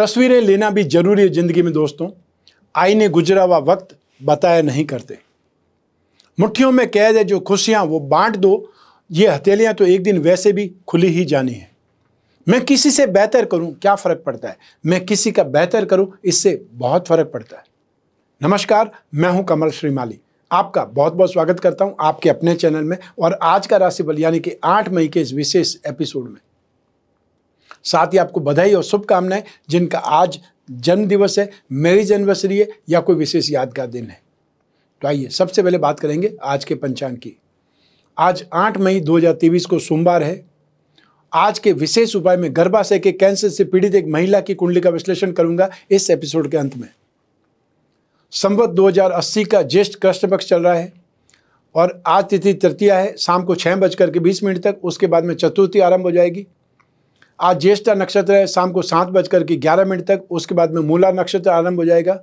तस्वीरें लेना भी ज़रूरी है ज़िंदगी में दोस्तों आईने गुजरा हुआ वक्त बताया नहीं करते मुट्ठियों में कैद है जो खुशियाँ वो बांट दो ये हथेलियाँ तो एक दिन वैसे भी खुली ही जानी है मैं किसी से बेहतर करूं क्या फ़र्क पड़ता है मैं किसी का बेहतर करूं इससे बहुत फ़र्क पड़ता है नमस्कार मैं हूं कमल श्रीमाली आपका बहुत बहुत स्वागत करता हूं आपके अपने चैनल में और आज का राशिफल यानी कि आठ मई के इस विशेष एपिसोड में साथ ही आपको बधाई और शुभकामनाएं जिनका आज जन्म दिवस है मैरिज एनिवर्सरी है या कोई विशेष यादगार दिन है तो आइए सबसे पहले बात करेंगे आज के पंचांग की आज 8 मई 2023 को सोमवार है आज के विशेष उपाय में गर्भाशय के कैंसर से पीड़ित एक महिला की कुंडली का विश्लेषण करूंगा इस एपिसोड के अंत में संवत 2080 का ज्येष्ठ कृष्ण पक्ष चल रहा है और आज तिथि तृतीया है शाम को छः बजकर के बीस मिनट तक उसके बाद में चतुर्थी आरंभ हो जाएगी आज ज्येष्ठा नक्षत्र है शाम को सात बजकर के ग्यारह मिनट तक उसके बाद में मूला नक्षत्र आरंभ हो जाएगा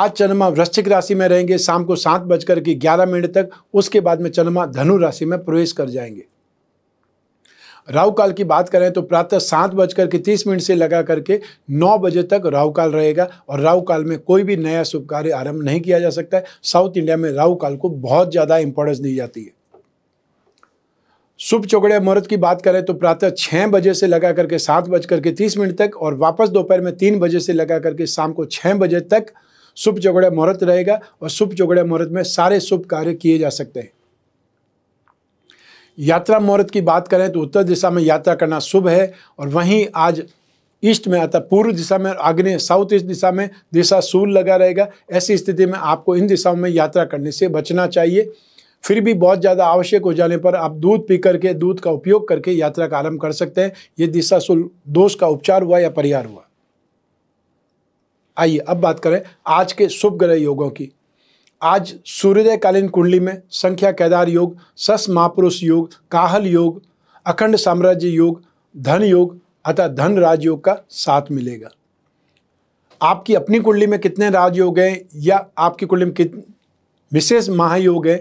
आज चंद्रमा वृश्चिक राशि में रहेंगे शाम को सात बजकर के ग्यारह मिनट तक उसके बाद में चंद्रमा धनु राशि में प्रवेश कर जाएंगे राहु काल की बात करें तो प्रातः सात बजकर के तीस मिनट से लगा करके नौ बजे तक राहु काल रहेगा और राहु काल में कोई भी नया शुभ कार्य आरंभ नहीं किया जा सकता है साउथ इंडिया में राहु काल को बहुत ज़्यादा इंपॉर्टेंस दी जाती है शुभ चौगड़े मुहूर्त की बात करें तो प्रातः छः बजे से लगा करके सात बज करके तीस मिनट तक और वापस दोपहर में तीन बजे से लगा करके शाम को छः बजे तक शुभ चौगड़े मुहूर्त रहेगा और शुभ चौगड़े मुहूर्त में सारे शुभ कार्य किए जा सकते हैं यात्रा मुहूर्त की बात करें तो उत्तर दिशा में यात्रा करना शुभ है और वहीं आज ईस्ट में अर्थात पूर्व दिशा में आग्नेय साउथ ईस्ट दिशा में दिशा सूल लगा रहेगा ऐसी स्थिति में आपको इन दिशाओं में यात्रा करने से बचना चाहिए फिर भी बहुत ज़्यादा आवश्यक हो जाने पर आप दूध पी करके दूध का उपयोग करके यात्रा का आरंभ कर सकते हैं ये दिशा दोष का उपचार हुआ या परिहार हुआ आइए अब बात करें आज के शुभ ग्रह योगों की आज सूर्योदयकालीन कुंडली में संख्या केदार योग सस महापुरुष योग काहल योग अखंड साम्राज्य योग धन योग अतः धन राजयोग का साथ मिलेगा आपकी अपनी कुंडली में कितने राजयोग हैं या आपकी कुंडली में कित विशेष महायोग हैं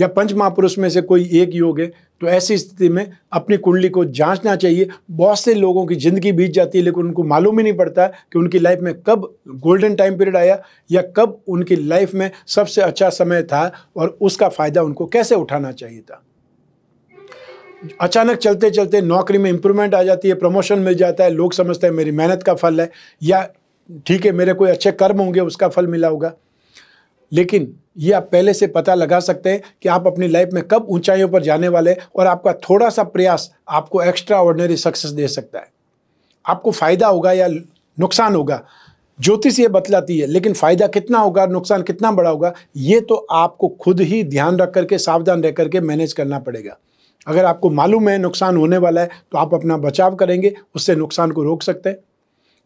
या पंच महापुरुष में से कोई एक योग है तो ऐसी स्थिति में अपनी कुंडली को जांचना चाहिए बहुत से लोगों की ज़िंदगी बीत जाती है लेकिन उनको मालूम ही नहीं पड़ता कि उनकी लाइफ में कब गोल्डन टाइम पीरियड आया या कब उनकी लाइफ में सबसे अच्छा समय था और उसका फ़ायदा उनको कैसे उठाना चाहिए था अचानक चलते चलते नौकरी में इंप्रूवमेंट आ जाती है प्रमोशन मिल जाता है लोग समझते हैं मेरी मेहनत का फल है या ठीक है मेरे कोई अच्छे कर्म होंगे उसका फल मिला होगा लेकिन ये आप पहले से पता लगा सकते हैं कि आप अपनी लाइफ में कब ऊंचाइयों पर जाने वाले और आपका थोड़ा सा प्रयास आपको एक्स्ट्रा ऑर्डनरी सक्सेस दे सकता है आपको फ़ायदा होगा या नुकसान होगा ज्योतिष ये बतलाती है लेकिन फ़ायदा कितना होगा नुकसान कितना बड़ा होगा ये तो आपको खुद ही ध्यान रख करके सावधान रह करके मैनेज करना पड़ेगा अगर आपको मालूम है नुकसान होने वाला है तो आप अपना बचाव करेंगे उससे नुकसान को रोक सकते हैं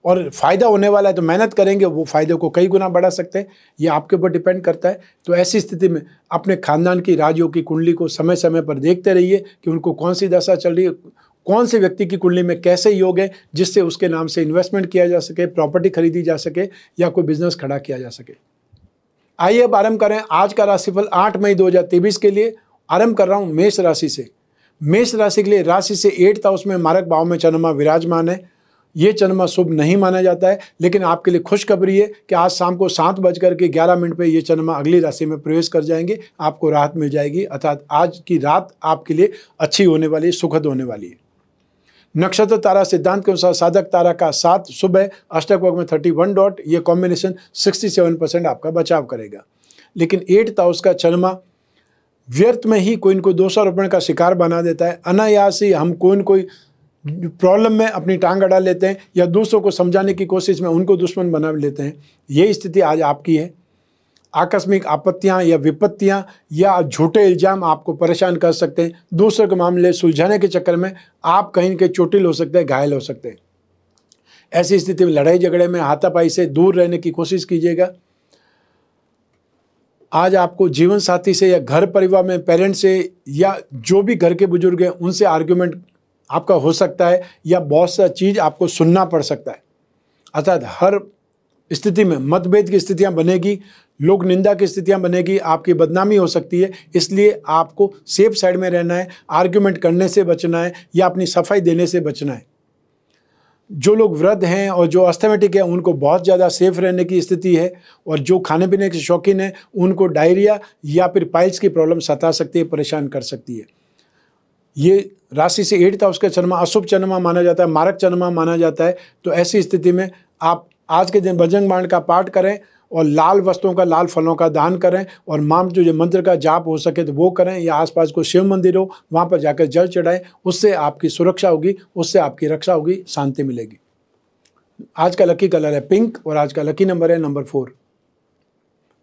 और फ़ायदा होने वाला है तो मेहनत करेंगे वो फ़ायदे को कई गुना बढ़ा सकते हैं ये आपके ऊपर डिपेंड करता है तो ऐसी स्थिति में अपने खानदान की राजयोग की कुंडली को समय समय पर देखते रहिए कि उनको कौन सी दशा चल रही है कौन से व्यक्ति की कुंडली में कैसे योग है जिससे उसके नाम से इन्वेस्टमेंट किया जा सके प्रॉपर्टी खरीदी जा सके या कोई बिजनेस खड़ा किया जा सके आइए अब आरम्भ करें आज का राशिफल आठ मई दो के लिए आरंभ कर रहा हूँ मेष राशि से मेष राशि के लिए राशि से एट्थ हाउस में मारक भाव में चंद्रमा विराजमान है ये चंद्रमा शुभ नहीं माना जाता है लेकिन आपके लिए खुशखबरी है कि आज शाम को सात बज करके ग्यारह मिनट पर ये चंद्रमा अगली राशि में प्रवेश कर जाएंगे आपको राहत मिल जाएगी अर्थात आज की रात आपके लिए अच्छी होने वाली है सुखद होने वाली है नक्षत्र तारा सिद्धांत के अनुसार साधक तारा का सात शुभ है अष्टक वर्ग में थर्टी वन डॉट ये कॉम्बिनेशन सिक्सटी सेवन परसेंट आपका बचाव करेगा लेकिन एट ताउस का चंद्रमा व्यर्थ में ही कोई न कोई दोषारोपण का शिकार बना देता है अनायास ही हम कोई न कोई प्रॉब्लम में अपनी टांग अड़ा लेते हैं या दूसरों को समझाने की कोशिश में उनको दुश्मन बना लेते हैं ये स्थिति आज आपकी है आकस्मिक आपत्तियां या विपत्तियां या झूठे इल्ज़ाम आपको परेशान कर सकते हैं दूसरों के मामले सुलझाने के चक्कर में आप कहीं के चोटिल हो सकते हैं घायल हो सकते हैं ऐसी स्थिति में लड़ाई झगड़े में हाथापाई से दूर रहने की कोशिश कीजिएगा आज आपको जीवन साथी से या घर परिवार में पेरेंट्स से या जो भी घर के बुजुर्ग हैं उनसे आर्ग्यूमेंट आपका हो सकता है या बहुत सा चीज़ आपको सुनना पड़ सकता है अर्थात हर स्थिति में मतभेद की स्थितियां बनेगी लोक निंदा की स्थितियां बनेगी आपकी बदनामी हो सकती है इसलिए आपको सेफ साइड में रहना है आर्ग्यूमेंट करने से बचना है या अपनी सफाई देने से बचना है जो लोग वृद्ध हैं और जो अस्थमेटिक हैं उनको बहुत ज़्यादा सेफ रहने की स्थिति है और जो खाने पीने के शौकीन हैं उनको डायरिया या फिर पाइल्स की प्रॉब्लम सता सकती है परेशान कर सकती है ये राशि से एट था उसका चंद्रमा अशुभ चंद्रमा माना जाता है मारक चंद्रमा माना जाता है तो ऐसी स्थिति में आप आज के दिन बजरंग बाण का पाठ करें और लाल वस्तुओं का लाल फलों का दान करें और माम जो जो मंत्र का जाप हो सके तो वो करें या आसपास को शिव मंदिर हो वहाँ पर जाकर जल चढ़ाएं उससे आपकी सुरक्षा होगी उससे आपकी रक्षा होगी शांति मिलेगी आज का लकी कलर है पिंक और आज का लकी नंबर है नंबर फोर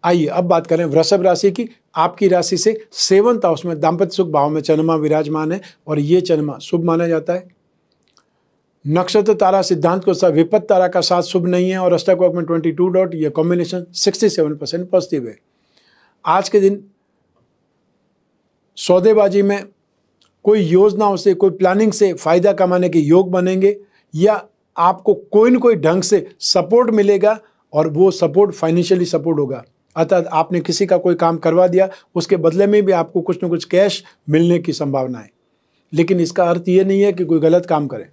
आइए अब बात करें वृषभ राशि की आपकी राशि से सेवंथ हाउस में दाम्पत्य सुख भाव में चंद्रमा विराजमान है और ये चंद्रमा शुभ माना जाता है नक्षत्र तारा सिद्धांत को साथ विपत तारा का साथ शुभ नहीं है और अष्टाकोक में ट्वेंटी टू डॉट यह combination sixty seven percent positive है आज के दिन सौदेबाजी में कोई योजनाओं से कोई प्लानिंग से फ़ायदा कमाने के योग बनेंगे या आपको कोई न कोई ढंग से सपोर्ट मिलेगा और वो सपोर्ट फाइनेंशियली सपोर्ट होगा अर्थात आपने किसी का कोई काम करवा दिया उसके बदले में भी आपको कुछ ना कुछ कैश मिलने की संभावना है लेकिन इसका अर्थ ये नहीं है कि कोई गलत काम करे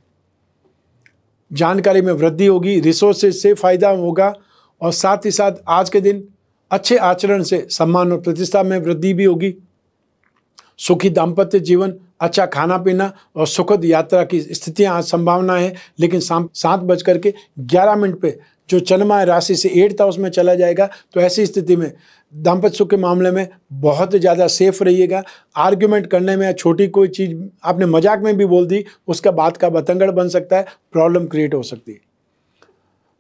जानकारी में वृद्धि होगी रिसोर्सेज से फ़ायदा होगा और साथ ही साथ आज के दिन अच्छे आचरण से सम्मान और प्रतिष्ठा में वृद्धि भी होगी सुखी दाम्पत्य जीवन अच्छा खाना पीना और सुखद यात्रा की स्थितियां आज संभावना है लेकिन शाम सात बज करके ग्यारह मिनट पे जो चन्मा राशि से एट्थ हाउस में चला जाएगा तो ऐसी स्थिति में दाम्पत्य सुख के मामले में बहुत ज़्यादा सेफ रहिएगा आर्ग्यूमेंट करने में छोटी कोई चीज़ आपने मजाक में भी बोल दी उसका बात का बतंगड़ बन सकता है प्रॉब्लम क्रिएट हो सकती है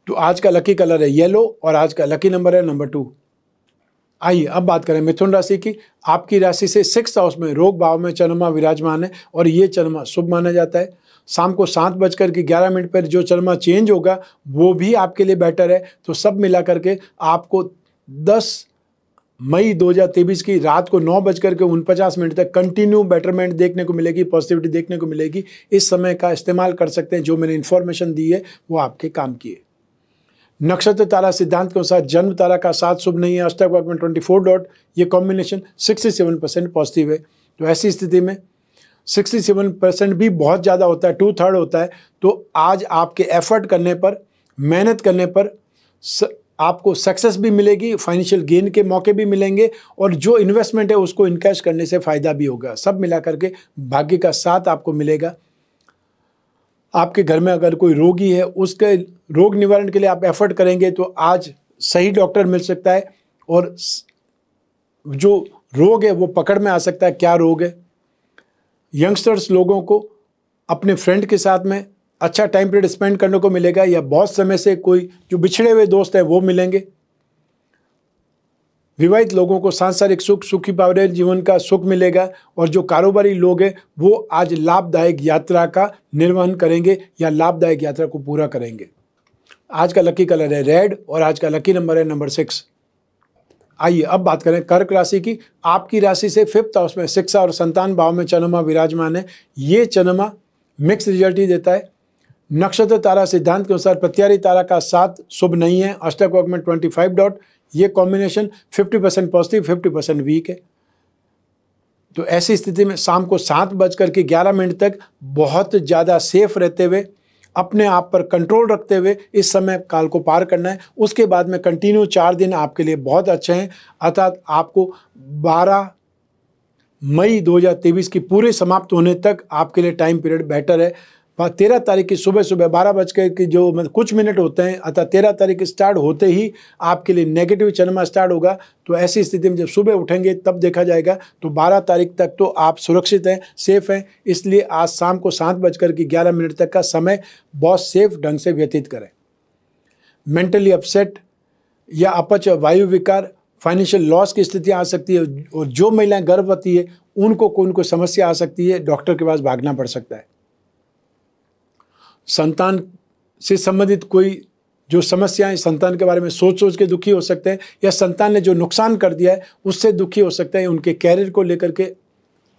तो आज का लकी कलर है येलो और आज का लकी नंबर है नंबर टू आइए अब बात करें मिथुन राशि की आपकी राशि से सिक्स हाउस में रोग भाव में चन्मा विराजमान है और ये चन्मा शुभ माना जाता है शाम को सात बजकर के ग्यारह मिनट पर जो चरमा चेंज होगा वो भी आपके लिए बेटर है तो सब मिला करके आपको दस मई दो हजार तेईस की रात को नौ बजकर के उनपचास मिनट तक कंटिन्यू बेटरमेंट देखने को मिलेगी पॉजिटिविटी देखने को मिलेगी इस समय का इस्तेमाल कर सकते हैं जो मैंने इन्फॉर्मेशन दी है वो आपके काम की है नक्षत्र तारा सिद्धांत के अनुसार जन्म तारा का साथ शुभ नहीं है अष्टक वर्ग में ट्वेंटी फोर डॉट ये combination sixty seven percent positive है तो ऐसी स्थिति में सिक्सटी सेवन परसेंट भी बहुत ज़्यादा होता है टू थर्ड होता है तो आज आपके एफर्ट करने पर मेहनत करने पर स, आपको सक्सेस भी मिलेगी फाइनेंशियल गेन के मौके भी मिलेंगे और जो इन्वेस्टमेंट है उसको इनकैश करने से फ़ायदा भी होगा सब मिला करके भाग्य का साथ आपको मिलेगा आपके घर में अगर कोई रोगी है उसके रोग निवारण के लिए आप एफर्ट करेंगे तो आज सही डॉक्टर मिल सकता है और जो रोग है वो पकड़ में आ सकता है क्या रोग है यंगस्टर्स लोगों को अपने फ्रेंड के साथ में अच्छा टाइम पीरियड स्पेंड करने को मिलेगा या बहुत समय से कोई जो बिछड़े हुए दोस्त हैं वो मिलेंगे विवाहित लोगों को सांसारिक सुख सुखी पावर जीवन का सुख मिलेगा और जो कारोबारी लोग हैं वो आज लाभदायक यात्रा का निर्वहन करेंगे या लाभदायक यात्रा को पूरा करेंगे आज का लकी कलर है रेड और आज का लकी नंबर है नंबर सिक्स आइए अब बात करें कर्क राशि की आपकी राशि से फिफ्थ हाउस में शिक्षा और संतान भाव में चन्मा विराजमान है ये चन्मा मिक्स रिजल्ट ही देता है नक्षत्र तारा सिद्धांत के अनुसार प्रत्यारी तारा का साथ शुभ नहीं है अष्टक वर्ग में ट्वेंटी फाइव डॉट ये combination fifty percent positive fifty percent weak है तो ऐसी स्थिति में शाम को सात बजकर के ग्यारह मिनट तक बहुत ज़्यादा सेफ रहते हुए अपने आप पर कंट्रोल रखते हुए इस समय काल को पार करना है उसके बाद में कंटिन्यू चार दिन आपके लिए बहुत अच्छे हैं अर्थात आपको बारह मई 2023 की पूरे समाप्त होने तक आपके लिए टाइम पीरियड बेटर है तेरह तारीख की सुबह सुबह बारह बज के जो मतलब कुछ मिनट होते हैं अतः तेरह तारीख स्टार्ट होते ही आपके लिए नेगेटिव चरमा स्टार्ट होगा तो ऐसी स्थिति में जब सुबह उठेंगे तब देखा जाएगा तो बारह तारीख तक तो आप सुरक्षित हैं सेफ हैं इसलिए आज शाम को सात बजकर के ग्यारह मिनट तक का समय बहुत सेफ ढंग से व्यतीत करें मेंटली अपसेट या अपच वायु विकार फाइनेंशियल लॉस की स्थिति आ सकती है और जो महिलाएँ गर्भवती है उनको कोई उनको समस्या आ सकती है डॉक्टर के पास भागना पड़ सकता है संतान से संबंधित कोई जो समस्याएं संतान के बारे में सोच सोच के दुखी हो सकते हैं या संतान ने जो नुकसान कर दिया है उससे दुखी हो सकते हैं उनके कैरियर को लेकर के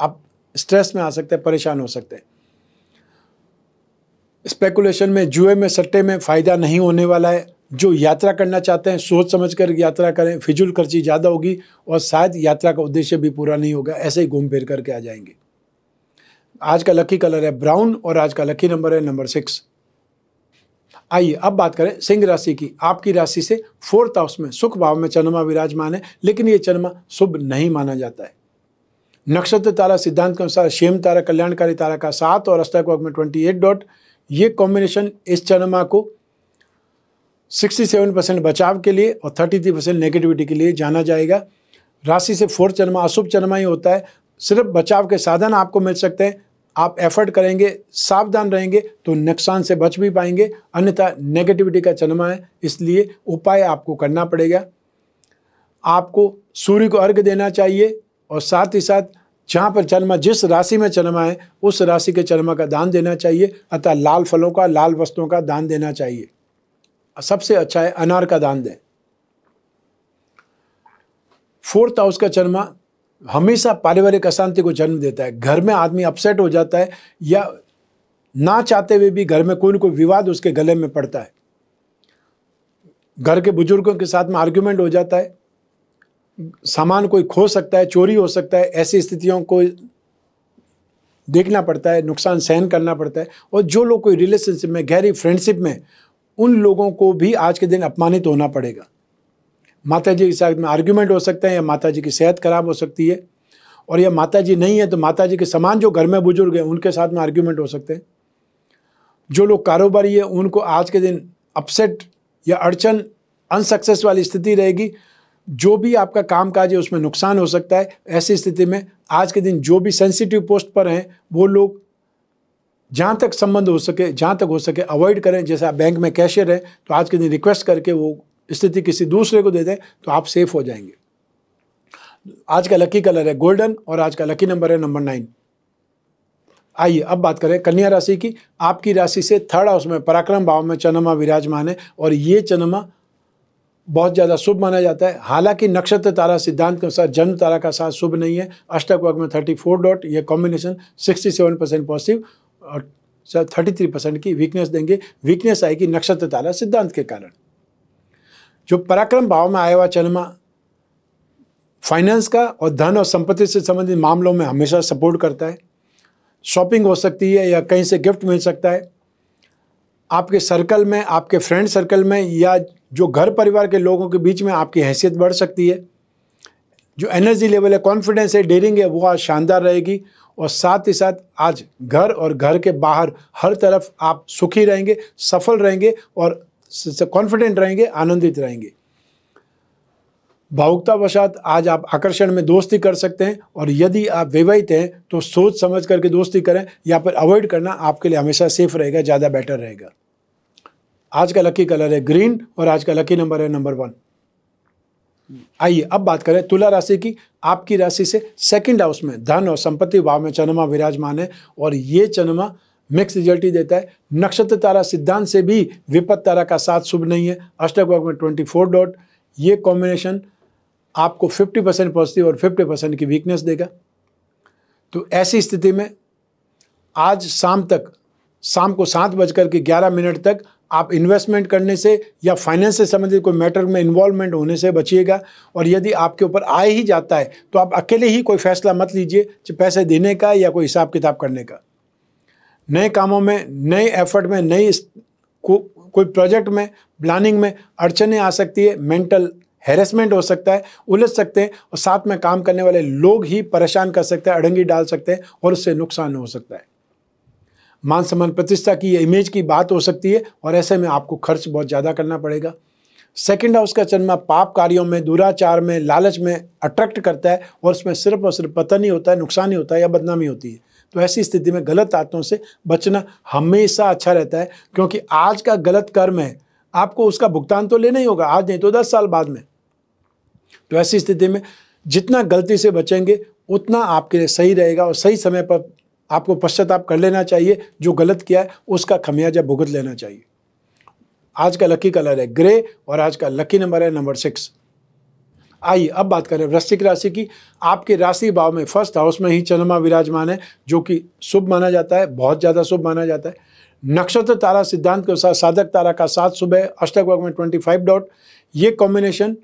आप स्ट्रेस में आ सकते हैं परेशान हो सकते हैं स्पेकुलेशन में जुए में सट्टे में फ़ायदा नहीं होने वाला है जो यात्रा करना चाहते हैं सोच समझ कर यात्रा करें फिजूल खर्ची ज़्यादा होगी और शायद यात्रा का उद्देश्य भी पूरा नहीं होगा ऐसे ही घूम फिर करके आ जाएंगे आज का लकी कलर है ब्राउन और आज का लकी नंबर है नंबर सिक्स आइए अब बात करें सिंह राशि की आपकी राशि से फोर्थ हाउस में सुख भाव में चंद्रमा विराजमान है लेकिन ये चंद्रमा शुभ नहीं माना जाता है नक्षत्र तारा सिद्धांत के अनुसार शेम तारा कल्याणकारी तारा का सात और अष्टक वर्ग में ट्वेंटी एट डॉट ये कॉम्बिनेशन इस चंद्रमा को सिक्सटी सेवन परसेंट बचाव के लिए और थर्टी थ्री परसेंट नेगेटिविटी के लिए जाना जाएगा राशि से फोर्थ चंद्रमा अशुभ चंद्रमा ही होता है सिर्फ बचाव के साधन आपको मिल सकते हैं आप एफर्ट करेंगे सावधान रहेंगे तो नुकसान से बच भी पाएंगे अन्यथा नेगेटिविटी का चलमा है इसलिए उपाय आपको करना पड़ेगा आपको सूर्य को अर्घ देना चाहिए और साथ ही साथ जहाँ पर चन्मा जिस राशि में चन्मा है उस राशि के चन्मा का दान देना चाहिए अतः लाल फलों का लाल वस्त्रों का दान देना चाहिए सबसे अच्छा है अनार का दान दें फोर्थ हाउस का चन्मा हमेशा पारिवारिक अशांति को जन्म देता है घर में आदमी अपसेट हो जाता है या ना चाहते हुए भी घर में कोई ना कोई विवाद उसके गले में पड़ता है घर के बुजुर्गों के साथ में आर्ग्यूमेंट हो जाता है सामान कोई खो सकता है चोरी हो सकता है ऐसी स्थितियों को देखना पड़ता है नुकसान सहन करना पड़ता है और जो लोग कोई रिलेशनशिप में गहरी फ्रेंडशिप में उन लोगों को भी आज के दिन अपमानित होना पड़ेगा माता जी के साथ में आर्ग्यूमेंट हो सकता है या माता जी की सेहत खराब हो सकती है और या माता जी नहीं है तो माता जी के समान जो घर में बुजुर्ग हैं उनके साथ में आर्ग्यूमेंट हो सकते हैं जो लोग कारोबारी है उनको आज के दिन अपसेट या अड़चन अनसक्सेस वाली स्थिति रहेगी जो भी आपका काम काज है उसमें नुकसान हो सकता है ऐसी स्थिति में आज के दिन जो भी सेंसिटिव पोस्ट पर हैं वो लोग जहाँ तक संबंध हो सके जहाँ तक हो सके अवॉइड करें जैसे आप बैंक में कैशियर हैं तो आज के दिन रिक्वेस्ट करके वो स्थिति किसी दूसरे को दे दें तो आप सेफ हो जाएंगे आज का लकी कलर है गोल्डन और आज का लकी नंबर है नंबर नाइन आइए अब बात करें कन्या राशि की आपकी राशि से थर्ड हाउस में पराक्रम भाव में चंद्रमा विराजमान है और ये चंद्रमा बहुत ज़्यादा शुभ माना जाता है हालांकि नक्षत्र तारा सिद्धांत के अनुसार जन्म तारा का साथ शुभ नहीं है अष्टक वर्ग में 34 डॉट यह कॉम्बिनेशन 67 परसेंट पॉजिटिव और 33 परसेंट की वीकनेस देंगे वीकनेस आएगी नक्षत्र तारा सिद्धांत के कारण जो पराक्रम भाव में आया हुआ चलमा फाइनेंस का और धन और संपत्ति से संबंधित मामलों में हमेशा सपोर्ट करता है शॉपिंग हो सकती है या कहीं से गिफ्ट मिल सकता है आपके सर्कल में आपके फ्रेंड सर्कल में या जो घर परिवार के लोगों के बीच में आपकी हैसियत बढ़ सकती है जो एनर्जी लेवल है कॉन्फिडेंस है डेरिंग है वो आज शानदार रहेगी और साथ ही साथ आज घर और घर के बाहर हर तरफ आप सुखी रहेंगे सफल रहेंगे और कॉन्फिडेंट रहेंगे आनंदित रहेंगे भावुकतावशात आज आप आकर्षण में दोस्ती कर सकते हैं और यदि आप विवाहित हैं तो सोच समझ करके दोस्ती करें या फिर अवॉइड करना आपके लिए हमेशा सेफ रहेगा ज़्यादा बेटर रहेगा आज का लकी कलर है ग्रीन और आज का लकी नंबर है नंबर वन आइए अब बात करें तुला राशि की आपकी राशि से सेकंड हाउस में धन और संपत्ति भाव में चंद्रमा विराजमान है और ये चंद्रमा मिक्स रिजल्ट ही देता है नक्षत्र तारा सिद्धांत से भी विपत तारा का साथ शुभ नहीं है अष्टक वर्ग में ट्वेंटी फोर डॉट ये कॉम्बिनेशन आपको फिफ्टी परसेंट पॉजिटिव और फिफ्टी परसेंट की वीकनेस देगा तो ऐसी स्थिति में आज शाम तक शाम को सात बजकर के ग्यारह मिनट तक आप इन्वेस्टमेंट करने से या फाइनेंस से संबंधित कोई मैटर में इन्वॉल्वमेंट होने से बचिएगा और यदि आपके ऊपर आए ही जाता है तो आप अकेले ही कोई फैसला मत लीजिए पैसे देने का या कोई हिसाब किताब करने का नए कामों में नए एफर्ट में नई को, कोई प्रोजेक्ट में प्लानिंग में अड़चने आ सकती है मेंटल हेरेसमेंट हो सकता है उलझ सकते हैं और साथ में काम करने वाले लोग ही परेशान कर सकते हैं अड़ंगी डाल सकते हैं और उससे नुकसान हो सकता है मान सम्मान प्रतिष्ठा की इमेज की बात हो सकती है और ऐसे में आपको खर्च बहुत ज़्यादा करना पड़ेगा सेकेंड हाउस का चंद्रमा पाप कार्यों में दुराचार में लालच में अट्रैक्ट करता है और उसमें सिर्फ और सिर्फ पतन ही होता है नुकसान ही होता है या बदनामी होती है तो ऐसी स्थिति में गलत आदतों से बचना हमेशा अच्छा रहता है क्योंकि आज का गलत कर्म है आपको उसका भुगतान तो लेना ही होगा आज नहीं तो दस साल बाद में तो ऐसी स्थिति में जितना गलती से बचेंगे उतना आपके लिए सही रहेगा और सही समय पर आपको पश्चाताप कर लेना चाहिए जो गलत किया है उसका खमियाजा भुगत लेना चाहिए आज का लकी कलर है ग्रे और आज का लकी नंबर है नंबर सिक्स आइए अब बात करें वृश्चिक राशि की आपके राशि भाव में फर्स्ट हाउस में ही चंद्रमा विराजमान है जो कि शुभ माना जाता है बहुत ज़्यादा शुभ माना जाता है नक्षत्र तारा सिद्धांत के अनुसार साधक तारा का सात सुबह अष्टक वर्ग में ट्वेंटी फाइव डॉट ये कॉम्बिनेशन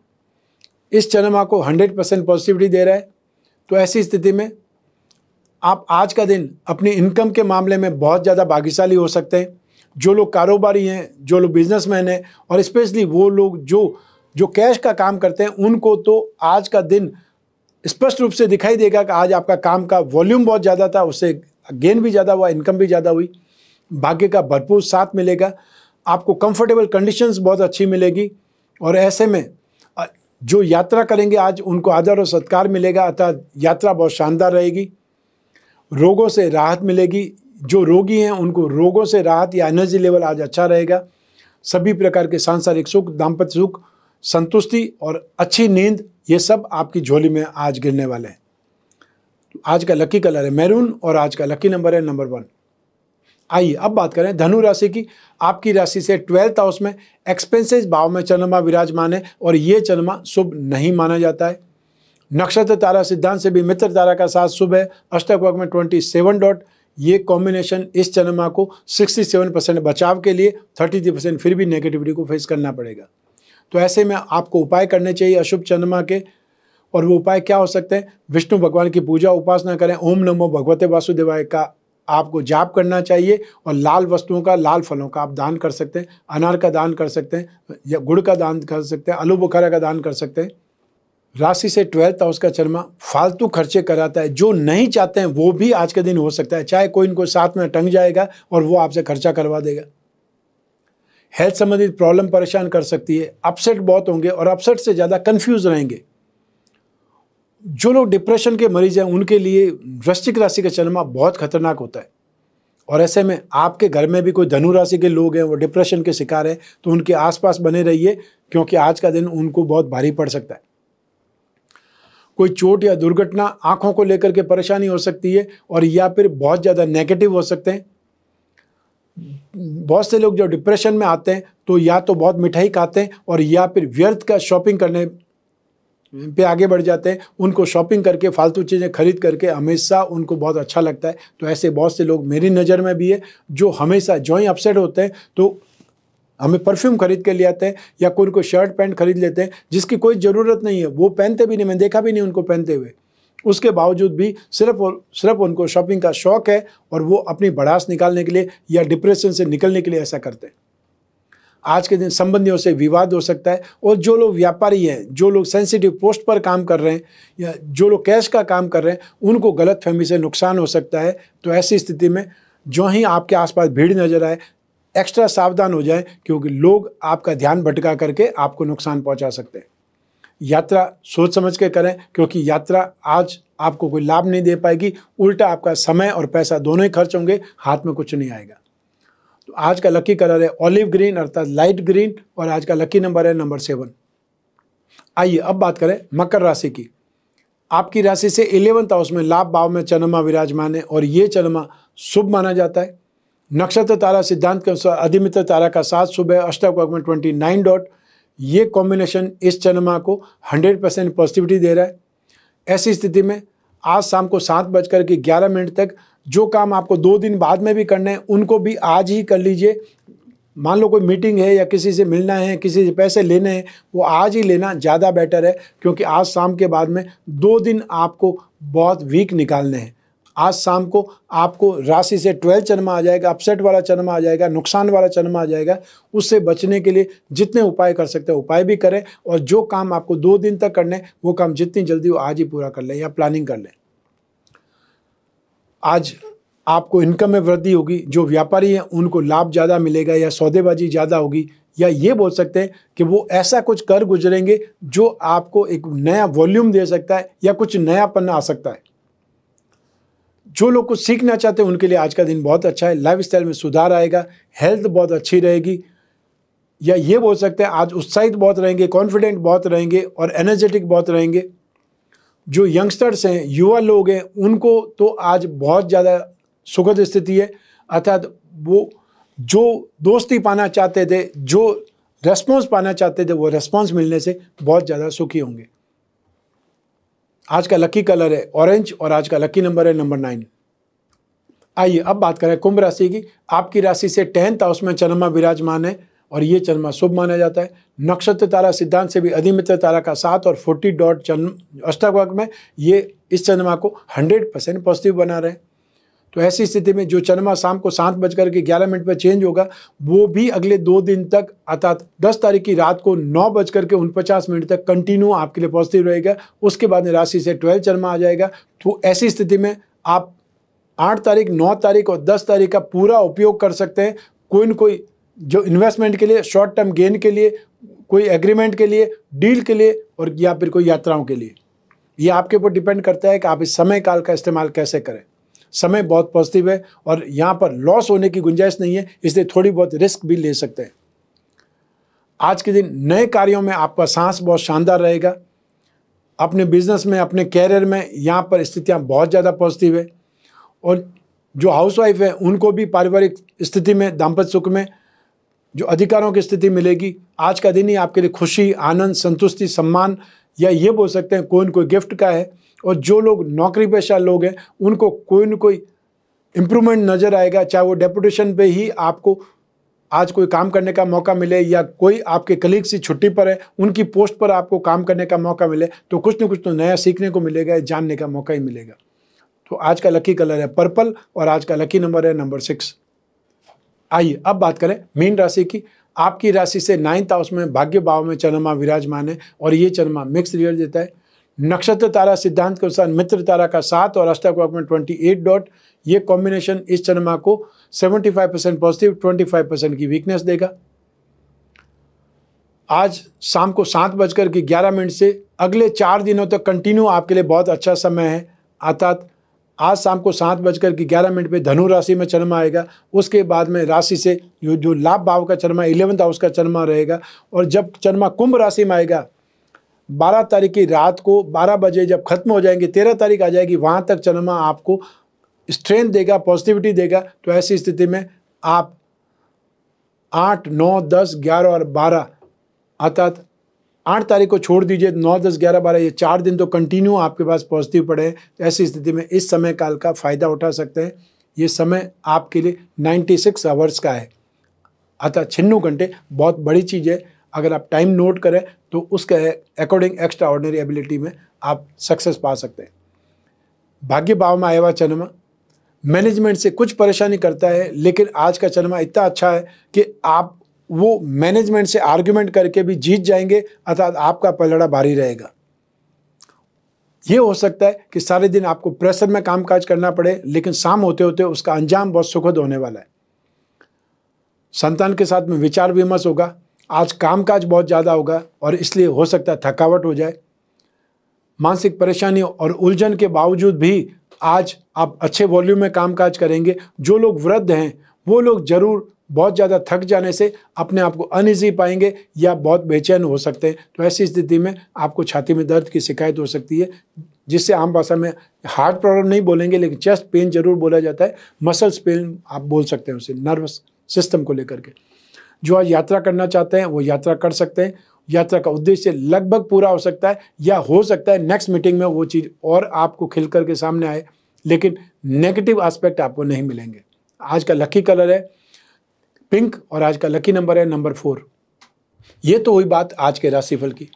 इस चंद्रमा को हंड्रेड परसेंट पॉजिटिविटी दे रहा है तो ऐसी स्थिति में आप आज का दिन अपनी इनकम के मामले में बहुत ज़्यादा भाग्यशाली हो सकते हैं जो लोग कारोबारी हैं जो लोग बिजनेसमैन हैं और स्पेशली वो लोग जो जो कैश का काम करते हैं उनको तो आज का दिन स्पष्ट रूप से दिखाई देगा कि आज आपका काम का वॉल्यूम बहुत ज़्यादा था उससे गेन भी ज़्यादा हुआ इनकम भी ज़्यादा हुई भाग्य का भरपूर साथ मिलेगा आपको कंफर्टेबल कंडीशंस बहुत अच्छी मिलेगी और ऐसे में जो यात्रा करेंगे आज उनको आदर और सत्कार मिलेगा अतः यात्रा बहुत शानदार रहेगी रोगों से राहत मिलेगी जो रोगी हैं उनको रोगों से राहत या एनर्जी लेवल आज अच्छा रहेगा सभी प्रकार के सांसारिक सुख दाम्पत्य सुख संतुष्टि और अच्छी नींद ये सब आपकी झोली में आज गिरने वाले हैं आज का लकी कलर है मैरून और आज का लकी नंबर है नंबर वन आइए अब बात करें धनु राशि की आपकी राशि से ट्वेल्थ हाउस में एक्सपेंसिव भाव में चंद्रमा विराजमान है और ये चंद्रमा शुभ नहीं माना जाता है नक्षत्र तारा सिद्धांत से भी मित्र तारा का साथ शुभ है अष्टक वर्ग में ट्वेंटी सेवन डॉट ये कॉम्बिनेशन इस चंद्रमा को सिक्सटी सेवन परसेंट बचाव के लिए थर्टी थ्री परसेंट फिर भी नेगेटिविटी को फेस करना पड़ेगा तो ऐसे में आपको उपाय करने चाहिए अशुभ चंद्रमा के और वो उपाय क्या हो सकते हैं विष्णु भगवान की पूजा उपासना करें ओम नमो भगवते वासुदेवाय का आपको जाप करना चाहिए और लाल वस्तुओं का लाल फलों का आप दान कर सकते हैं अनार का दान कर सकते हैं या गुड़ का दान कर सकते हैं आलू बुखारा का दान कर सकते हैं राशि से ट्वेल्थ हाउस का चरमा फालतू खर्चे कराता है जो नहीं चाहते हैं वो भी आज के दिन हो सकता है चाहे कोई इनको साथ में टंग जाएगा और वो आपसे खर्चा करवा देगा हेल्थ संबंधित प्रॉब्लम परेशान कर सकती है अपसेट बहुत होंगे और अपसेट से ज़्यादा कन्फ्यूज़ रहेंगे जो लोग डिप्रेशन के मरीज हैं उनके लिए वृश्चिक राशि का चंद्रमा बहुत खतरनाक होता है और ऐसे में आपके घर में भी कोई धनु राशि के लोग हैं वो डिप्रेशन के शिकार हैं तो उनके आसपास बने रहिए क्योंकि आज का दिन उनको बहुत भारी पड़ सकता है कोई चोट या दुर्घटना आंखों को लेकर के परेशानी हो सकती है और या फिर बहुत ज़्यादा नेगेटिव हो सकते हैं बहुत से लोग जो डिप्रेशन में आते हैं तो या तो बहुत मिठाई खाते हैं और या फिर व्यर्थ का शॉपिंग करने पे आगे बढ़ जाते हैं उनको शॉपिंग करके फालतू चीज़ें खरीद करके हमेशा उनको बहुत अच्छा लगता है तो ऐसे बहुत से लोग मेरी नज़र में भी है जो हमेशा जो ही अपसेट होते हैं तो हमें परफ्यूम खरीद के ले आते हैं या कोई कोई शर्ट पैंट खरीद लेते हैं जिसकी कोई ज़रूरत नहीं है वो पहनते भी नहीं मैंने देखा भी नहीं उनको पहनते हुए उसके बावजूद भी सिर्फ और सिर्फ उनको शॉपिंग का शौक है और वो अपनी बढ़ास निकालने के लिए या डिप्रेशन से निकलने के लिए ऐसा करते हैं आज के दिन संबंधियों से विवाद हो सकता है और जो लोग व्यापारी हैं जो लोग सेंसिटिव पोस्ट पर काम कर रहे हैं या जो लोग कैश का काम कर रहे हैं उनको गलत फहमी से नुकसान हो सकता है तो ऐसी स्थिति में जो ही आपके आसपास भीड़ नज़र आए एक्स्ट्रा सावधान हो जाए क्योंकि लोग आपका ध्यान भटका करके आपको नुकसान पहुंचा सकते हैं यात्रा सोच समझ के करें क्योंकि यात्रा आज आपको कोई लाभ नहीं दे पाएगी उल्टा आपका समय और पैसा दोनों ही खर्च होंगे हाथ में कुछ नहीं आएगा तो आज का लकी कलर है ऑलिव ग्रीन अर्थात लाइट ग्रीन और आज का लकी नंबर है नंबर सेवन आइए अब बात करें मकर राशि की आपकी राशि से इलेवंथ हाउस में लाभ भाव में चन्मा विराजमान है और ये चन्मा शुभ माना जाता है नक्षत्र तारा सिद्धांत के अनुसार अधिमित्र तारा का सात शुभ है अष्टक में ट्वेंटी नाइन डॉट ये कॉम्बिनेशन इस चंद्रमा को 100 परसेंट पॉजिटिविटी दे रहा है ऐसी स्थिति में आज शाम को सात बजकर के ग्यारह मिनट तक जो काम आपको दो दिन बाद में भी करने हैं उनको भी आज ही कर लीजिए मान लो कोई मीटिंग है या किसी से मिलना है किसी से पैसे लेने हैं वो आज ही लेना ज़्यादा बेटर है क्योंकि आज शाम के बाद में दो दिन आपको बहुत वीक निकालने हैं आज शाम को आपको राशि से ट्वेल्थ चन्मा आ जाएगा अपसेट वाला चन्मा आ जाएगा नुकसान वाला चन्मा आ जाएगा उससे बचने के लिए जितने उपाय कर सकते हैं उपाय भी करें और जो काम आपको दो दिन तक करने वो काम जितनी जल्दी हो आज ही पूरा कर लें या प्लानिंग कर लें आज आपको इनकम में वृद्धि होगी जो व्यापारी हैं उनको लाभ ज़्यादा मिलेगा या सौदेबाजी ज़्यादा होगी या ये बोल सकते हैं कि वो ऐसा कुछ कर गुजरेंगे जो आपको एक नया वॉल्यूम दे सकता है या कुछ नयापन आ सकता है जो लोग कुछ सीखना चाहते हैं उनके लिए आज का दिन बहुत अच्छा है लाइफ स्टाइल में सुधार आएगा हेल्थ बहुत अच्छी रहेगी या ये बोल सकते हैं आज उत्साहित बहुत रहेंगे कॉन्फिडेंट बहुत रहेंगे और एनर्जेटिक बहुत रहेंगे जो यंगस्टर्स हैं युवा लोग हैं उनको तो आज बहुत ज़्यादा सुखद स्थिति है अर्थात वो जो दोस्ती पाना चाहते थे जो रेस्पॉन्स पाना चाहते थे वो रेस्पॉन्स मिलने से बहुत ज़्यादा सुखी होंगे आज का लकी कलर है ऑरेंज और आज का लकी नंबर है नंबर नाइन आइए अब बात करें कुंभ राशि की आपकी राशि से टेंथ हाउस में चन्मा विराजमान है और ये चन्मा शुभ माना जाता है नक्षत्र तारा सिद्धांत से भी अधिमित्र तारा का साथ और फोर्टी डॉट चन्म अष्टक वर्ग में ये इस चन्मा को हंड्रेड परसेंट पॉजिटिव बना रहे हैं तो ऐसी स्थिति में जो चंद्रमा शाम को सात बजकर के ग्यारह मिनट पर चेंज होगा वो भी अगले दो दिन तक अर्थात दस तारीख की रात को नौ बजकर के उनपचास मिनट तक कंटिन्यू आपके लिए पॉजिटिव रहेगा उसके बाद राशि से ट्वेल्थ चंद्रमा आ जाएगा तो ऐसी स्थिति में आप आठ तारीख नौ तारीख और दस तारीख का पूरा उपयोग कर सकते हैं कोई न कोई जो इन्वेस्टमेंट के लिए शॉर्ट टर्म गेन के लिए कोई एग्रीमेंट के लिए डील के लिए और या फिर कोई यात्राओं के लिए ये आपके ऊपर डिपेंड करता है कि आप इस समय काल का इस्तेमाल कैसे करें समय बहुत पॉजिटिव है और यहाँ पर लॉस होने की गुंजाइश नहीं है इसलिए थोड़ी बहुत रिस्क भी ले सकते हैं आज के दिन नए कार्यों में आपका सांस बहुत शानदार रहेगा अपने बिजनेस में अपने कैरियर में यहाँ पर स्थितियाँ बहुत ज़्यादा पॉजिटिव है और जो हाउसवाइफ है उनको भी पारिवारिक स्थिति में दाम्पत्य सुख में जो अधिकारों की स्थिति मिलेगी आज का दिन ही आपके लिए खुशी आनंद संतुष्टि सम्मान या ये बोल सकते हैं कोई न कोई गिफ्ट का है और जो लोग नौकरी पेशा लोग हैं उनको कोई ना कोई इम्प्रूवमेंट नज़र आएगा चाहे वो डेपुटेशन पे ही आपको आज कोई काम करने का मौका मिले या कोई आपके कलीग से छुट्टी पर है उनकी पोस्ट पर आपको काम करने का मौका मिले तो कुछ ना कुछ तो नया सीखने को मिलेगा जानने का मौका ही मिलेगा तो आज का लकी कलर है पर्पल और आज का लकी नंबर है नंबर सिक्स आइए अब बात करें मीन राशि की आपकी राशि से नाइन्थ हाउस में भाग्य भाव में चंद्रमा विराजमान है और ये चंद्रमा मिक्स रिजल्ट देता है नक्षत्र तारा सिद्धांत के अनुसार मित्र तारा का सात और अष्टावक में ट्वेंटी एट डॉट ये कॉम्बिनेशन इस चंद्रमा को seventy five percent positive twenty five percent की वीकनेस देगा आज शाम को सात बजकर के ग्यारह मिनट से अगले चार दिनों तक कंटिन्यू आपके लिए बहुत अच्छा समय है अर्थात आज शाम को सात बजकर के ग्यारह मिनट पे धनु राशि में चरमा आएगा उसके बाद में राशि से जो जो लाभ भाव का चरमा इलेवंथ हाउस का चरमा रहेगा और जब चरमा कुंभ राशि में आएगा 12 तारीख की रात को 12 बजे जब ख़त्म हो जाएंगे 13 तारीख आ जाएगी वहाँ तक चंद्रमा आपको स्ट्रेंथ देगा पॉजिटिविटी देगा तो ऐसी स्थिति में आप आठ नौ दस ग्यारह और बारह अर्थात आठ तारीख को छोड़ दीजिए नौ दस ग्यारह बारह ये चार दिन तो कंटिन्यू आपके पास पॉजिटिव पड़े तो ऐसी स्थिति में इस समय काल का फ़ायदा उठा सकते हैं ये समय आपके लिए नाइन्टी सिक्स आवर्स का है अतः छिन्नू घंटे बहुत बड़ी चीज़ है अगर आप टाइम नोट करें तो उसके अकॉर्डिंग एक्स्ट्रा ऑर्डनरी एबिलिटी में आप सक्सेस पा सकते हैं भाग्य भाव में आया चन्मा मैनेजमेंट से कुछ परेशानी करता है लेकिन आज का चन्मा इतना अच्छा है कि आप वो मैनेजमेंट से आर्ग्यूमेंट करके भी जीत जाएंगे अर्थात आपका पलड़ा भारी रहेगा ये हो सकता है कि सारे दिन आपको प्रेशर में कामकाज करना पड़े लेकिन शाम होते होते उसका अंजाम बहुत सुखद होने वाला है संतान के साथ में विचार विमर्श होगा आज कामकाज बहुत ज़्यादा होगा और इसलिए हो सकता है थकावट हो जाए मानसिक परेशानी और उलझन के बावजूद भी आज आप अच्छे वॉल्यूम में कामकाज करेंगे जो लोग वृद्ध हैं वो लोग ज़रूर बहुत ज़्यादा थक जाने से अपने आप को अनइजी पाएंगे या बहुत बेचैन हो सकते हैं तो ऐसी स्थिति में आपको छाती में दर्द की शिकायत हो सकती है जिससे आम भाषा में हार्ट प्रॉब्लम नहीं बोलेंगे लेकिन चेस्ट पेन जरूर बोला जाता है मसल्स पेन आप बोल सकते हैं उसे नर्वस सिस्टम को लेकर के जो आज यात्रा करना चाहते हैं वो यात्रा कर सकते हैं यात्रा का उद्देश्य लगभग पूरा हो सकता है या हो सकता है नेक्स्ट मीटिंग में वो चीज़ और आपको खिल करके सामने आए लेकिन नेगेटिव आस्पेक्ट आपको नहीं मिलेंगे आज का लकी कलर है पिंक और आज का लकी नंबर है नंबर फोर ये तो हुई बात आज के राशिफल की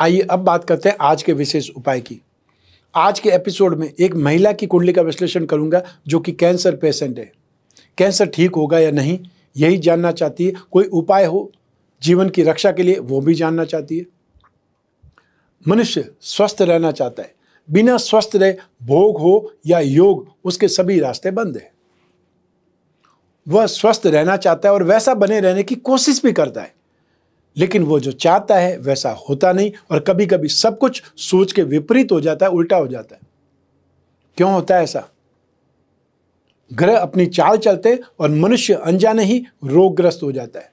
आइए अब बात करते हैं आज के विशेष उपाय की आज के एपिसोड में एक महिला की कुंडली का विश्लेषण करूंगा जो कि कैंसर पेशेंट है कैंसर ठीक होगा या नहीं यही जानना चाहती है कोई उपाय हो जीवन की रक्षा के लिए वो भी जानना चाहती है मनुष्य स्वस्थ रहना चाहता है बिना स्वस्थ रहे भोग हो या योग उसके सभी रास्ते बंद हैं वह स्वस्थ रहना चाहता है और वैसा बने रहने की कोशिश भी करता है लेकिन वो जो चाहता है वैसा होता नहीं और कभी कभी सब कुछ सोच के विपरीत हो जाता है उल्टा हो जाता है क्यों होता है ऐसा ग्रह अपनी चाल चलते और मनुष्य अनजाने ही रोगग्रस्त हो जाता है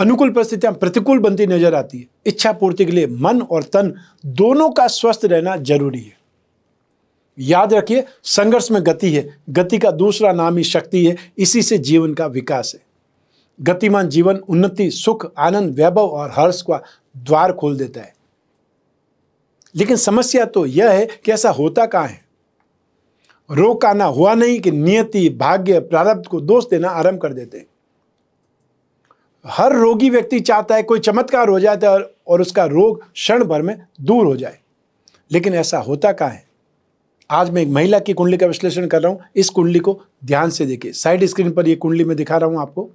अनुकूल परिस्थितियां प्रतिकूल बनती नजर आती है इच्छा पूर्ति के लिए मन और तन दोनों का स्वस्थ रहना जरूरी है याद रखिए संघर्ष में गति है गति का दूसरा नाम ही शक्ति है इसी से जीवन का विकास है गतिमान जीवन उन्नति सुख आनंद वैभव और हर्ष का द्वार खोल देता है लेकिन समस्या तो यह है कि ऐसा होता कहाँ है रोकाना हुआ नहीं कि नियति भाग्य प्रारब्ध को दोष देना आरंभ कर देते हर रोगी व्यक्ति चाहता है कोई चमत्कार हो जाए और उसका रोग क्षण भर में दूर हो जाए लेकिन ऐसा होता कहाँ है आज मैं एक महिला की कुंडली का विश्लेषण कर रहा हूँ इस कुंडली को ध्यान से देखिए साइड स्क्रीन पर यह कुंडली में दिखा रहा हूँ आपको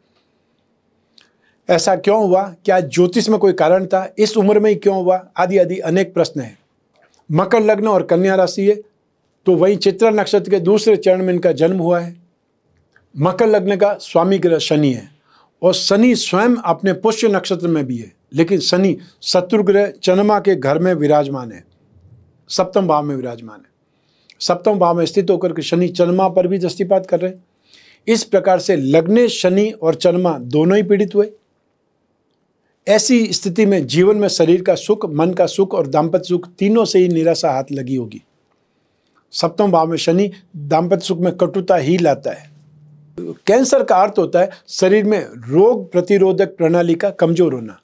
ऐसा क्यों हुआ क्या ज्योतिष में कोई कारण था इस उम्र में ही क्यों हुआ आदि आदि अनेक प्रश्न हैं मकर लग्न और कन्या राशि है तो वहीं चित्रा नक्षत्र के दूसरे चरण में इनका जन्म हुआ है मकर लग्न का स्वामी ग्रह शनि है और शनि स्वयं अपने पुष्य नक्षत्र में भी है लेकिन शनि शत्रुग्रह चन्मा चंद्रमा के घर में विराजमान है सप्तम भाव में विराजमान है सप्तम भाव में स्थित होकर के शनि चंद्रमा पर भी दृष्टिपात कर रहे हैं इस प्रकार से लग्ने शनि और चंद्रमा दोनों ही पीड़ित हुए ऐसी स्थिति में जीवन में शरीर का सुख मन का सुख और दाम्पत्य सुख तीनों से ही निराशा हाथ लगी होगी सप्तम भाव में शनि दाम्पत्य सुख में कटुता ही लाता है कैंसर का अर्थ होता है शरीर में रोग प्रतिरोधक प्रणाली का कमजोर होना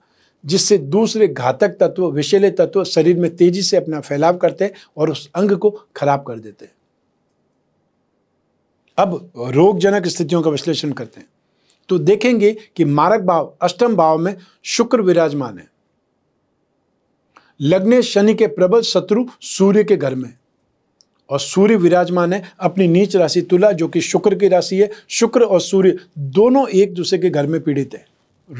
जिससे दूसरे घातक तत्व विषैले तत्व शरीर में तेजी से अपना फैलाव करते हैं और उस अंग को खराब कर देते हैं अब रोगजनक स्थितियों का विश्लेषण करते हैं तो देखेंगे कि मारक भाव अष्टम भाव में शुक्र विराजमान है लग्ने शनि के प्रबल शत्रु सूर्य के घर में और सूर्य विराजमान है अपनी नीच राशि तुला जो कि शुक्र की राशि है शुक्र और सूर्य दोनों एक दूसरे के घर में पीड़ित हैं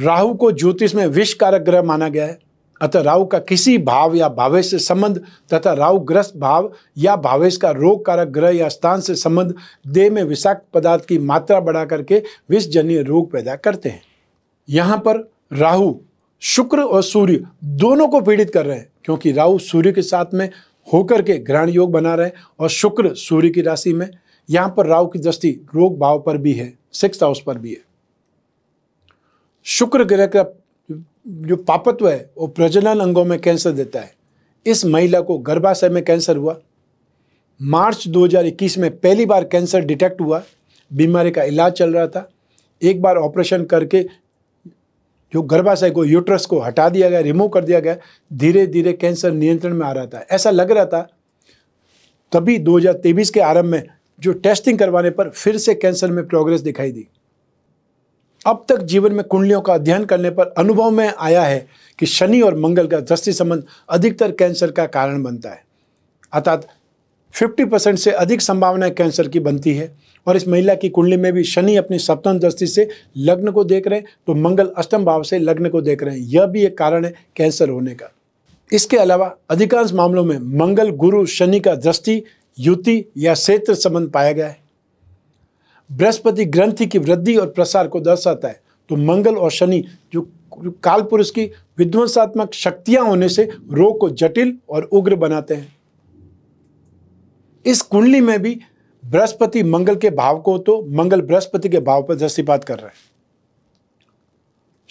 राहु को ज्योतिष में विष कारक ग्रह माना गया है अतः राहु का किसी भाव या भावेश से संबंध तथा राहुग्रस्त भाव या भावेश का रोग कारक ग्रह या स्थान से संबंध देह में विषाक्त पदार्थ की मात्रा बढ़ा करके विषजन्य रोग पैदा करते हैं यहाँ पर राहु शुक्र और सूर्य दोनों को पीड़ित कर रहे हैं क्योंकि राहु सूर्य के साथ में होकर के ग्रहण योग बना रहे और शुक्र सूर्य की राशि में यहां पर राहु की दृष्टि रोग भाव पर भी है सिक्स हाउस पर भी है शुक्र ग्रह का जो पापत्व है वो प्रजनन अंगों में कैंसर देता है इस महिला को गर्भाशय में कैंसर हुआ मार्च 2021 में पहली बार कैंसर डिटेक्ट हुआ बीमारी का इलाज चल रहा था एक बार ऑपरेशन करके जो गर्भाशय को यूट्रस को हटा दिया गया रिमूव कर दिया गया धीरे धीरे कैंसर नियंत्रण में आ रहा था ऐसा लग रहा था तभी 2023 के आरंभ में जो टेस्टिंग करवाने पर फिर से कैंसर में प्रोग्रेस दिखाई दी अब तक जीवन में कुंडलियों का अध्ययन करने पर अनुभव में आया है कि शनि और मंगल का दृष्टि संबंध अधिकतर कैंसर का कारण बनता है अर्थात 50 परसेंट से अधिक संभावनाएं कैंसर की बनती है और इस महिला की कुंडली में भी शनि अपनी सप्तम दृष्टि से लग्न को देख रहे हैं तो मंगल अष्टम भाव से लग्न को देख रहे हैं यह भी एक कारण है कैंसर होने का इसके अलावा अधिकांश मामलों में मंगल गुरु शनि का दृष्टि युति या क्षेत्र संबंध पाया गया है बृहस्पति ग्रंथि की वृद्धि और प्रसार को दर्शाता है तो मंगल और शनि जो काल पुरुष की विध्वंसात्मक शक्तियां होने से रोग को जटिल और उग्र बनाते हैं इस कुंडली में भी बृहस्पति मंगल के भाव को तो मंगल बृहस्पति के भाव पर दृष्टिपात कर रहे हैं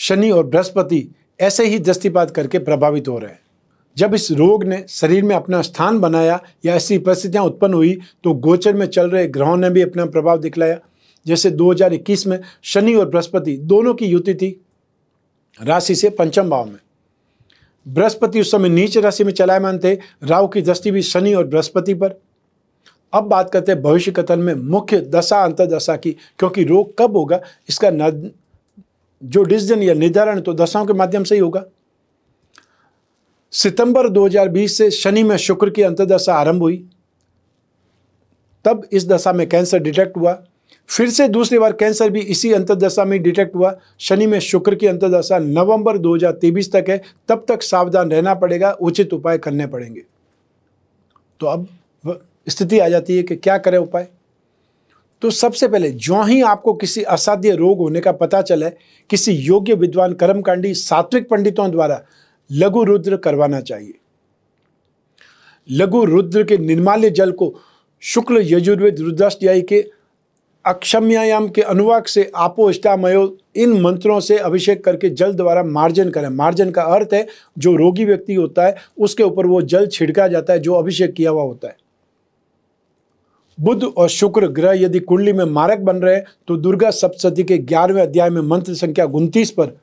शनि और बृहस्पति ऐसे ही दृष्टिपात करके प्रभावित हो रहे हैं जब इस रोग ने शरीर में अपना स्थान बनाया या ऐसी परिस्थितियां उत्पन्न हुई तो गोचर में चल रहे ग्रहों ने भी अपना प्रभाव दिखलाया जैसे 2021 में शनि और बृहस्पति दोनों की युति थी राशि से पंचम भाव में बृहस्पति उस समय नीच राशि में चलायमान थे राहु की दृष्टि भी शनि और बृहस्पति पर अब बात करते हैं भविष्य कथन में मुख्य दशा अंतर्दशा की क्योंकि रोग कब होगा इसका न, जो डिसीजन या निर्धारण तो दशाओं के माध्यम से ही होगा सितंबर 2020 से शनि में शुक्र की अंतर्दशा आरंभ हुई तब इस दशा में कैंसर डिटेक्ट हुआ फिर से दूसरी बार कैंसर भी इसी अंतर्दशा में डिटेक्ट हुआ शनि में शुक्र की अंतर्दशा नवंबर 2023 तक है तब तक सावधान रहना पड़ेगा उचित उपाय करने पड़ेंगे तो अब स्थिति आ जाती है कि क्या करें उपाय तो सबसे पहले जो ही आपको किसी असाध्य रोग होने का पता चले किसी योग्य विद्वान कर्मकांडी सात्विक पंडितों द्वारा लघु रुद्र करवाना चाहिए लघु रुद्र के निर्माल्य जल को शुक्ल यजुर्वेद रुद्राष्ट्रयायी के अक्षम्यायाम के अनुवाक से आपो इष्टामयो इन मंत्रों से अभिषेक करके जल द्वारा मार्जन करें मार्जन का अर्थ है जो रोगी व्यक्ति होता है उसके ऊपर वो जल छिड़का जाता है जो अभिषेक किया हुआ होता है बुद्ध और शुक्र ग्रह यदि कुंडली में मारक बन रहे तो दुर्गा सप्तशती के ग्यारहवें अध्याय में मंत्र संख्या उनतीस पर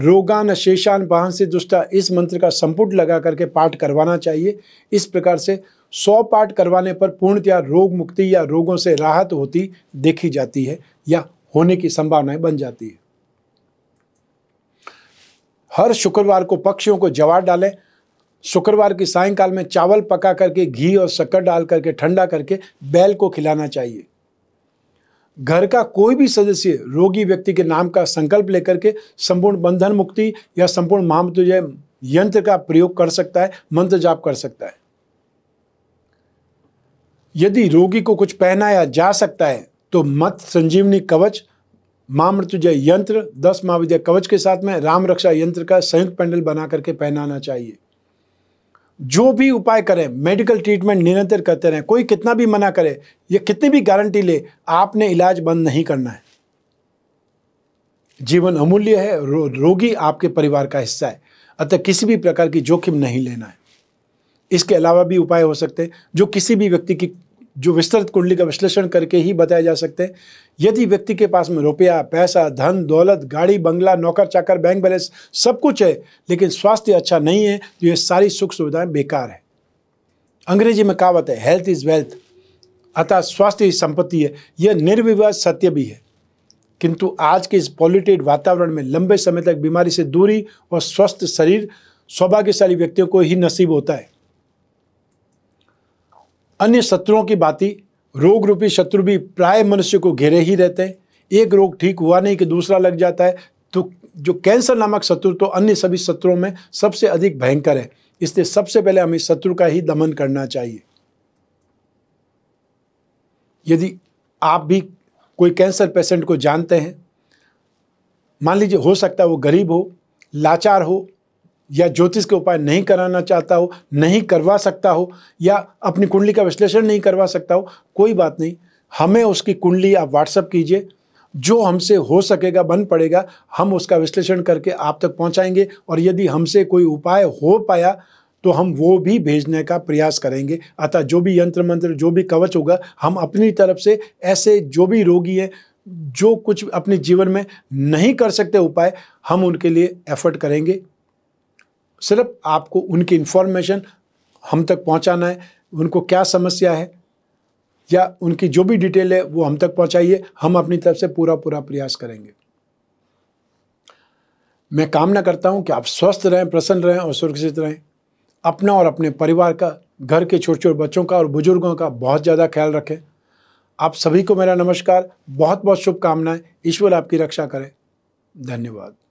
रोगान शेषान वाहन से दुष्टा इस मंत्र का संपुट लगा करके पाठ करवाना चाहिए इस प्रकार से सौ पाठ करवाने पर पूर्णतया रोग मुक्ति या रोगों से राहत होती देखी जाती है या होने की संभावनाएं बन जाती है हर शुक्रवार को पक्षियों को जवार डालें शुक्रवार की सायंकाल में चावल पका करके घी और शक्कर डाल करके ठंडा करके बैल को खिलाना चाहिए घर का कोई भी सदस्य रोगी व्यक्ति के नाम का संकल्प लेकर के संपूर्ण बंधन मुक्ति या संपूर्ण महामृत्युजय यंत्र का प्रयोग कर सकता है मंत्र जाप कर सकता है यदि रोगी को कुछ पहनाया जा सकता है तो मत संजीवनी कवच माँ यंत्र दस महाविद्या कवच के साथ में राम रक्षा यंत्र का संयुक्त पैंडल बना करके पहनाना चाहिए जो भी उपाय करें मेडिकल ट्रीटमेंट निरंतर करते रहें कोई कितना भी मना करे या कितनी भी गारंटी ले आपने इलाज बंद नहीं करना है जीवन अमूल्य है रो, रोगी आपके परिवार का हिस्सा है अतः किसी भी प्रकार की जोखिम नहीं लेना है इसके अलावा भी उपाय हो सकते हैं जो किसी भी व्यक्ति की जो विस्तृत कुंडली का विश्लेषण करके ही बताया जा सकते हैं यदि व्यक्ति के पास में रुपया पैसा धन दौलत गाड़ी बंगला नौकर चाकर बैंक बैलेंस सब कुछ है लेकिन स्वास्थ्य अच्छा नहीं है तो ये सारी सुख सुविधाएं बेकार है अंग्रेजी में कहावत है हेल्थ इज़ वेल्थ अतः स्वास्थ्य ही संपत्ति है यह निर्विवाद सत्य भी है किंतु आज के इस पॉल्यूटेड वातावरण में लंबे समय तक बीमारी से दूरी और स्वस्थ शरीर सौभाग्यशाली व्यक्तियों को ही नसीब होता है अन्य शत्रुओं की बाती रोग रूपी शत्रु भी प्राय मनुष्य को घेरे ही रहते हैं एक रोग ठीक हुआ नहीं कि दूसरा लग जाता है तो जो कैंसर नामक शत्रु तो अन्य सभी शत्रुओं में सबसे अधिक भयंकर है इसलिए सबसे पहले हमें शत्रु का ही दमन करना चाहिए यदि आप भी कोई कैंसर पेशेंट को जानते हैं मान लीजिए हो सकता है वो गरीब हो लाचार हो या ज्योतिष के उपाय नहीं कराना चाहता हो नहीं करवा सकता हो या अपनी कुंडली का विश्लेषण नहीं करवा सकता हो कोई बात नहीं हमें उसकी कुंडली आप व्हाट्सअप कीजिए जो हमसे हो सकेगा बन पड़ेगा हम उसका विश्लेषण करके आप तक पहुंचाएंगे और यदि हमसे कोई उपाय हो पाया तो हम वो भी भेजने का प्रयास करेंगे अतः जो भी यंत्र मंत्र जो भी कवच होगा हम अपनी तरफ से ऐसे जो भी रोगी हैं जो कुछ अपने जीवन में नहीं कर सकते उपाय हम उनके लिए एफर्ट करेंगे सिर्फ आपको उनकी इन्फॉर्मेशन हम तक पहुंचाना है उनको क्या समस्या है या उनकी जो भी डिटेल है वो हम तक पहुंचाइए हम अपनी तरफ से पूरा पूरा प्रयास करेंगे मैं कामना करता हूं कि आप स्वस्थ रहें प्रसन्न रहें और सुरक्षित रहें अपना और अपने परिवार का घर के छोटे छोटे बच्चों का और बुजुर्गों का बहुत ज़्यादा ख्याल रखें आप सभी को मेरा नमस्कार बहुत बहुत शुभकामनाएं ईश्वर आपकी रक्षा करें धन्यवाद